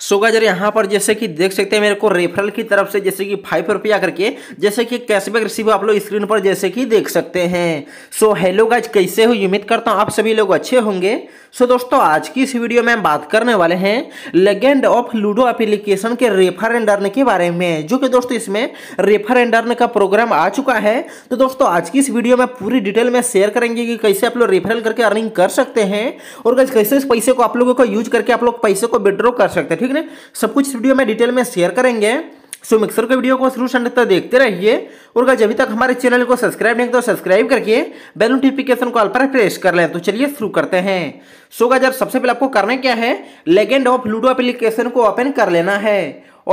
सो गाजर यहाँ पर जैसे कि देख सकते हैं मेरे को रेफरल की तरफ से जैसे कि फाइव रुपया करके जैसे कि कैशबैक रिसीव आप लोग स्क्रीन पर जैसे कि देख सकते हैं सो हेलो गाज कैसे हो उम्मीद करता हूँ आप सभी लोग अच्छे होंगे सो दोस्तों आज की इस वीडियो में हम बात करने वाले हैं लेगेंड ऑफ लूडो एप्लीकेशन के रेफर एंड अर्न के बारे में जो कि दोस्तों इसमें रेफर एंड अर्न का प्रोग्राम आ चुका है तो दोस्तों आज की इस वीडियो में पूरी डिटेल में शेयर करेंगे कि कैसे आप लोग रेफरल करके अर्निंग कर सकते हैं और कैसे इस पैसे को आप लोगों को यूज करके आप लोग पैसे को विड्रॉ कर सकते हैं ठीक ठीक है सब कुछ इस वीडियो में डिटेल में शेयर करेंगे सो मिक्सर के वीडियो को शुरू से अंत तक देखते रहिए और अगर अभी तक हमारे चैनल को सब्सक्राइब नहीं तो सब्सक्राइब करके बेल नोटिफिकेशन कॉल पर प्रेस कर लें तो चलिए शुरू करते हैं सो जब सबसे पहले आपको करना क्या है लेगेंड ऑफ लूडो एप्लीकेशन को ओपन कर लेना है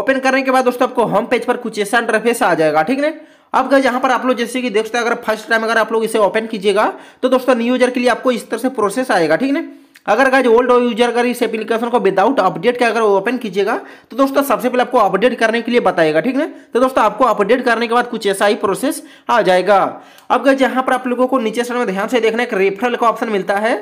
ओपन करने के बाद दोस्तों आपको होम पेज पर कुछ ऐसा इंटरफेस आ जाएगा ठीक है अब अगर यहाँ पर आप लोग जैसे कि देखते हैं अगर फर्स्ट टाइम अगर आप लोग इसे ओपन कीजिएगा तो दोस्तों न्यू यूजर के लिए आपको इस तरह से प्रोसेस आएगा ठीक है अगर गाइज ओल्ड यूजर अगर इस एप्लीकेशन को विदाउट अपडेट के अगर ओपन कीजिएगा तो दोस्तों सबसे पहले आपको अपडेट करने के लिए बताएगा ठीक है तो दोस्तों आपको अपडेट करने के बाद कुछ ऐसा ही प्रोसेस आ जाएगा अब गाइज यहाँ पर आप लोगों को नीचे साइड में ध्यान से देखना एक रेफरल का ऑप्शन मिलता है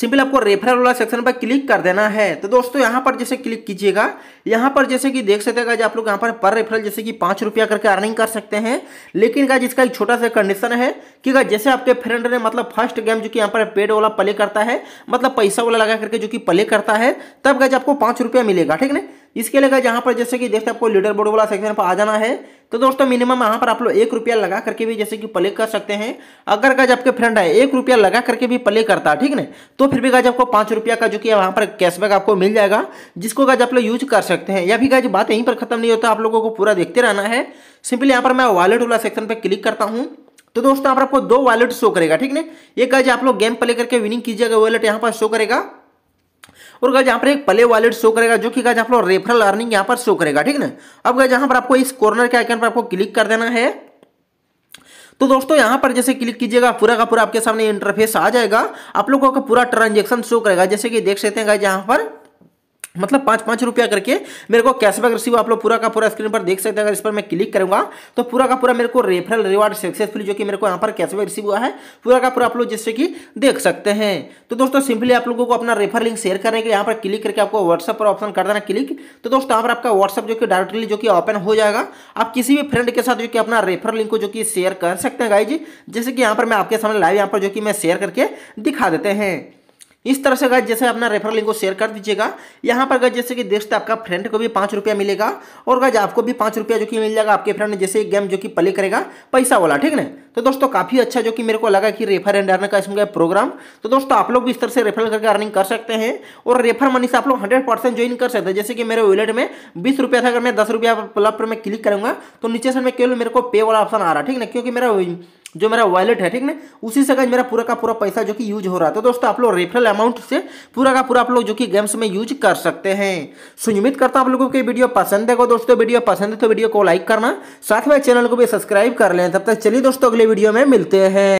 सिंपल आपको रेफरल वाला सेक्शन पर क्लिक कर देना है तो दोस्तों यहाँ पर जैसे क्लिक कीजिएगा यहाँ पर जैसे कि देख सकते हैं आप लोग यहाँ पर पर रेफरल जैसे कि पाँच रुपया करके अर्निंग कर सकते हैं लेकिन का जिसका एक छोटा सा कंडीशन है कि जैसे आपके फ्रेंड ने मतलब फर्स्ट गेम जो कि यहाँ पर पेड वाला प्ले करता है मतलब पैसा वाला लगा करके जो कि प्ले करता है तब गज आपको पाँच रुपया मिलेगा ठीक है इसके लिए जहाँ पर जैसे कि देखते हैं आपको लीडर बोर्ड वाला सेक्शन पर आ जाना है तो दोस्तों मिनिमम यहाँ पर आप लोग एक रुपया लगा करके भी जैसे कि प्ले कर सकते हैं अगर गज आपके फ्रेंड है एक रुपया लगा करके भी प्ले करता है ठीक है तो फिर भी गज आपको पाँच रुपया का जो कि वहाँ पर कैशबैक आपको मिल जाएगा जिसको गज आप लोग यूज कर सकते हैं या भी गज बात यहीं पर खत्म नहीं होता आप लोगों को पूरा देखते रहना है सिंपली यहाँ पर मैं वॉलेट वाला सेक्शन पर क्लिक करता हूँ तो दोस्तों यहाँ पर आपको दो वॉलेट शो करेगा ठीक है एक गज आप लोग गेम प्ले करके विनिंग कीजिएगा वॉलेट यहाँ पर शो करेगा और यहाँ पर एक प्ले वॉलेट शो करेगा जो कि आप लोग रेफरल अर्निंग यहाँ पर शो करेगा ठीक ना अब गाइज यहाँ पर आपको इस कॉर्नर के आइकन पर आपको क्लिक कर देना है तो दोस्तों यहां पर जैसे क्लिक कीजिएगा पूरा का पूरा आपके सामने इंटरफेस आ जाएगा आप लोगों का पूरा ट्रांजेक्शन शो करेगा जैसे कि देख सकते हैं गाइज यहाँ पर मतलब पाँच पाँच रुपया करके मेरे को कैशबैक रिसीव आप लोग पूरा का पूरा स्क्रीन पर देख सकते हैं अगर इस पर मैं क्लिक करूंगा तो पूरा का पूरा मेरे को रेफरल रिवार्ड सक्सेसफुल जो कि मेरे को यहाँ पर कैशबैक रिसीव हुआ है पूरा का पूरा आप लोग जिससे कि देख सकते हैं तो दोस्तों सिंपली आप लोगों को अपना रेफर लिंक शेयर करने के लिए यहाँ पर क्लिक करके आपको व्हाट्सअप पर ऑप्शन कर देना क्लिक तो दोस्तों यहाँ पर आपका व्हाट्सअप जो कि डायरेक्टली जो कि ओपन हो जाएगा आप किसी भी फ्रेंड के साथ जो कि अपना रेफर लिंक को जो कि शेयर कर सकते हैं गाई जैसे कि यहाँ पर मैं आपके सामने लाइव यहाँ पर जो कि मैं शेयर करके दिखा देते हैं इस तरह से गाइज जैसे अपना रेफर लिंक को शेयर कर दीजिएगा यहाँ पर गाइज जैसे कि देख सकते आपका फ्रेंड को भी पाँच रुपया मिलेगा और गाइज आपको भी पाँच रुपया जो कि मिल जाएगा आपके फ्रेंड जैसे गेम जो कि प्ले करेगा पैसा वाला ठीक ना तो दोस्तों काफ़ी अच्छा जो कि मेरे को लगा कि रेफर एंड अर्न का इसमें का प्रोग्राम तो दोस्तों आप लोग भी इस तरह से रेफर करके अर्निंग कर सकते हैं और रेफर मनी से आप लोग हंड्रेड परसेंट ज्वाइन कर सकते हैं जैसे कि मेरे वॉलेट में बीस रुपया था अगर मैं दस रुपया प्लब पर क्लिक करूँगा तो नीचे से मैं केवल मेरे को पे वाला ऑप्शन आ रहा ठीक ना क्योंकि मेरा जो मेरा वॉलेट है ठीक ना उसी से मेरा पूरा का पूरा पैसा जो कि यूज हो रहा था तो दोस्तों आप लोग रेफरल अमाउंट से पूरा का पूरा आप लोग जो कि गेम्स में यूज कर सकते हैं सुनिमित करता आप लोगों को वीडियो पसंद है दोस्तों वीडियो पसंद है तो वीडियो को लाइक करना साथ में चैनल को भी सब्सक्राइब कर लें तब तक चलिए दोस्तों अगले वीडियो में मिलते हैं